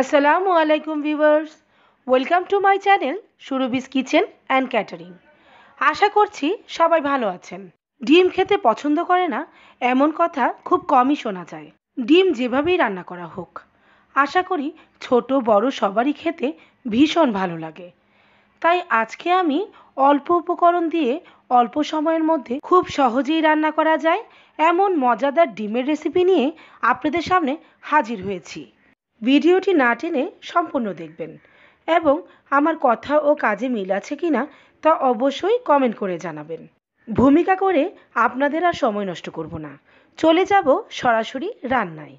আসসালামু আলাইকুম viewers welcome to my channel Surbi's kitchen and catering আশা করছি সবাই ভালো আছেন ডিম খেতে পছন্দ করে না এমন কথা খুব কমই শোনা যায় ডিম যেভাবেই রান্না করা হোক আশা করি ছোট বড় সবারই খেতে ভীষণ ভালো লাগে তাই আজকে আমি অল্প উপকরণ দিয়ে অল্প সময়ের মধ্যে খুব সহজেই রান্না করা যায় এমন মজাদার ডিমের রেসিপি নিয়ে আপনাদের সামনে হাজির হয়েছি ভিডিওটি না টেনে সম্পূর্ণ দেখবেন এবং আমার কথা ও কাজে মিল আছে কি না তা অবশ্যই কমেন্ট করে জানাবেন ভূমিকা করে আপনাদের আর সময় নষ্ট করব না চলে যাব সরাসরি রান্নায়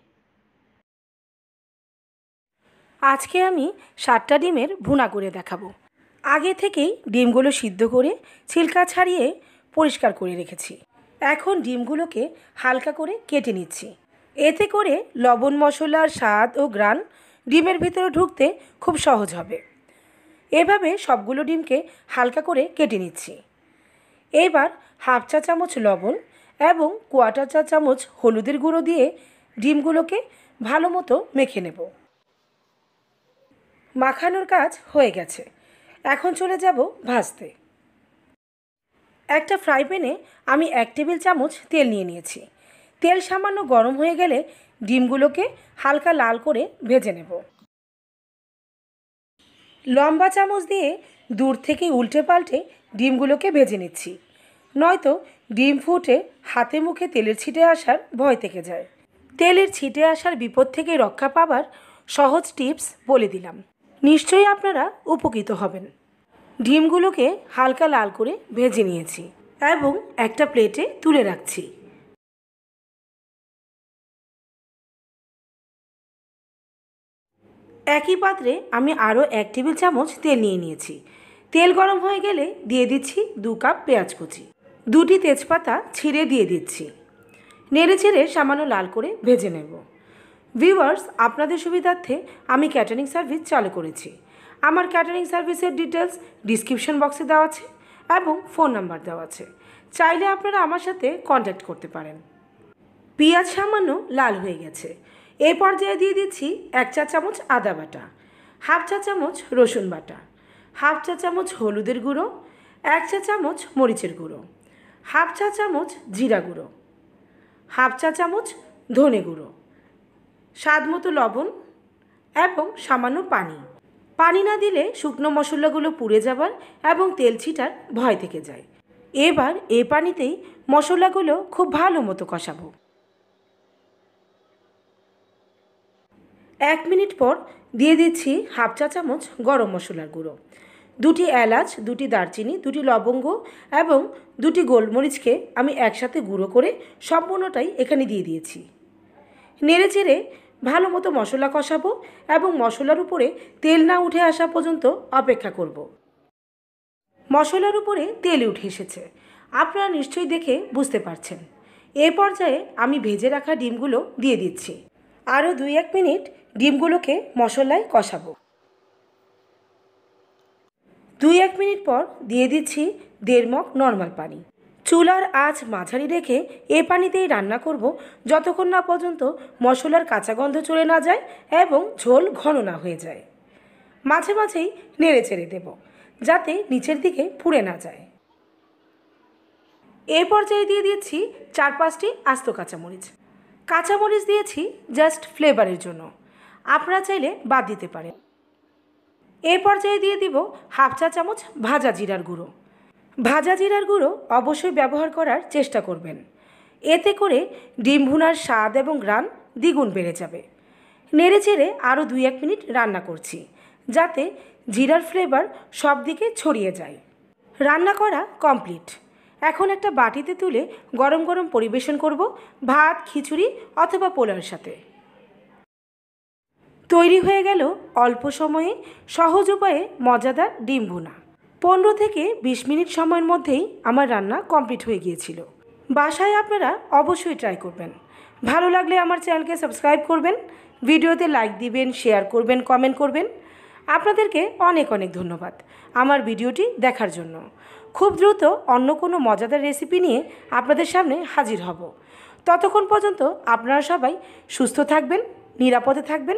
আজকে আমি সাতটা ডিমের ভুনা করে দেখাবো আগে থেকেই ডিমগুলো সিদ্ধ করে ছিলকা ছাড়িয়ে পরিষ্কার করে রেখেছি এখন ডিমগুলোকে হালকা করে কেটে নিচ্ছি এতে করে লবণ মশলার স্বাদ ও গ্রান ডিমের ভিতরে ঢুকতে খুব সহজ হবে এভাবে সবগুলো ডিমকে হালকা করে কেটে নিচ্ছি এবার হাফ চা চামচ লবণ এবং কোয়াটার চা চামচ হলুদের গুঁড়ো দিয়ে ডিমগুলোকে ভালো মতো মেখে নেব মাখানোর কাজ হয়ে গেছে এখন চলে যাব ভাজতে একটা ফ্রাই প্যানে আমি এক টেবিল চামচ তেল নিয়ে নিয়েছি তেল সামান্য গরম হয়ে গেলে ডিমগুলোকে হালকা লাল করে ভেজে নেব লম্বা চামচ দিয়ে দূর থেকে উল্টে পাল্টে ডিমগুলোকে ভেজে নিচ্ছি নয়তো ডিম ফুটে হাতে মুখে তেলের ছিটে আসার ভয় থেকে যায় তেলের ছিটে আসার বিপদ থেকে রক্ষা পাবার সহজ টিপস বলে দিলাম নিশ্চয়ই আপনারা উপকৃত হবেন ডিমগুলোকে হালকা লাল করে ভেজে নিয়েছি এবং একটা প্লেটে তুলে রাখছি একই পাত্রে আমি আরও এক টেবিল চামচ তেল নিয়ে নিয়েছি তেল গরম হয়ে গেলে দিয়ে দিচ্ছি দু কাপ পেঁয়াজ কুচি দুটি তেজপাতা ছিঁড়ে দিয়ে দিচ্ছি নেড়ে ছেড়ে সামান্য লাল করে ভেজে নেব ভিউয়ার্স আপনাদের সুবিধার্থে আমি ক্যাটারিং সার্ভিস চালু করেছি আমার ক্যাটারিং সার্ভিসের ডিটেলস ডিসক্রিপশন বক্সে দেওয়া আছে এবং ফোন নাম্বার দেওয়া আছে চাইলে আপনারা আমার সাথে কন্ট্যাক্ট করতে পারেন পেঁয়াজ সামান্য লাল হয়ে গেছে এই পর্যায়ে দিয়ে দিচ্ছি এক চা চামচ আদা বাটা হাফ চা চামচ রসুন বাটা হাফ চা চামচ হলুদের গুঁড়ো এক চা চামচ মরিচের গুঁড়ো হাফ চা চামচ জিরা গুঁড়ো হাফ চা চামচ ধনে গুঁড়ো স্বাদ মতো লবণ এবং সামান্য পানি পানি না দিলে শুকনো মশলাগুলো পুড়ে যাবার এবং তেল ছিটার ভয় থেকে যায় এবার এ পানিতেই মশলাগুলো খুব ভালো মতো কষাবো এক মিনিট পর দিয়ে দিচ্ছি হাফ চা চামচ গরম মশলার গুঁড়ো দুটি এলাচ দুটি দারচিনি দুটি লবঙ্গ এবং দুটি গোলমরিচকে আমি একসাথে গুঁড়ো করে সম্পূর্ণটাই এখানে দিয়ে দিয়েছি নেড়ে চেড়ে ভালো মতো মশলা কষাবো এবং মশলার উপরে তেল না উঠে আসা পর্যন্ত অপেক্ষা করব। মশলার উপরে তেল উঠে এসেছে আপনারা নিশ্চয়ই দেখে বুঝতে পারছেন এ পর্যায়ে আমি ভেজে রাখা ডিমগুলো দিয়ে দিচ্ছি আরও দুই এক মিনিট ডিমগুলোকে মশলায় কষাবো দুই এক মিনিট পর দিয়ে দিচ্ছি দেড় মগ নর্মাল পানি চুলার আঁচ মাঝারি রেখে এ পানিতেই রান্না করব যতক্ষণ না পর্যন্ত মশলার কাঁচা গন্ধ চলে না যায় এবং ঝোল ঘন না হয়ে যায় মাঝে মাঝেই নেড়ে চেড়ে দেব যাতে নিচের দিকে পুড়ে না যায় এ পর্যায়ে দিয়ে দিয়েছি চার পাঁচটি আস্ত কাঁচামরিচ কাঁচামরিচ দিয়েছি জাস্ট ফ্লেভারের জন্য আপনারা চাইলে বাদ দিতে পারেন এ পর্যায়ে দিয়ে দিব হাফ চা চামচ ভাজা জিরার গুঁড়ো ভাজা জিরার গুঁড়ো অবশ্যই ব্যবহার করার চেষ্টা করবেন এতে করে ডিম ভুনার স্বাদ এবং গ্রান দ্বিগুণ বেড়ে যাবে নেড়ে চেড়ে আরও দুই এক মিনিট রান্না করছি যাতে জিরার ফ্লেভার সব দিকে ছড়িয়ে যায় রান্না করা কমপ্লিট এখন একটা বাটিতে তুলে গরম গরম পরিবেশন করব ভাত খিচুড়ি অথবা পোলার সাথে তৈরি হয়ে গেল অল্প সময়ে সহজ উপায়ে মজাদার ডিম ভুনা পনেরো থেকে বিশ মিনিট সময়ের মধ্যেই আমার রান্না কমপ্লিট হয়ে গিয়েছিল বাসায় আপনারা অবশ্যই ট্রাই করবেন ভালো লাগলে আমার চ্যানেলকে সাবস্ক্রাইব করবেন ভিডিওতে লাইক দিবেন শেয়ার করবেন কমেন্ট করবেন আপনাদেরকে অনেক অনেক ধন্যবাদ আমার ভিডিওটি দেখার জন্য খুব দ্রুত অন্য কোনো মজাদার রেসিপি নিয়ে আপনাদের সামনে হাজির হব ততক্ষণ পর্যন্ত আপনারা সবাই সুস্থ থাকবেন নিরাপদে থাকবেন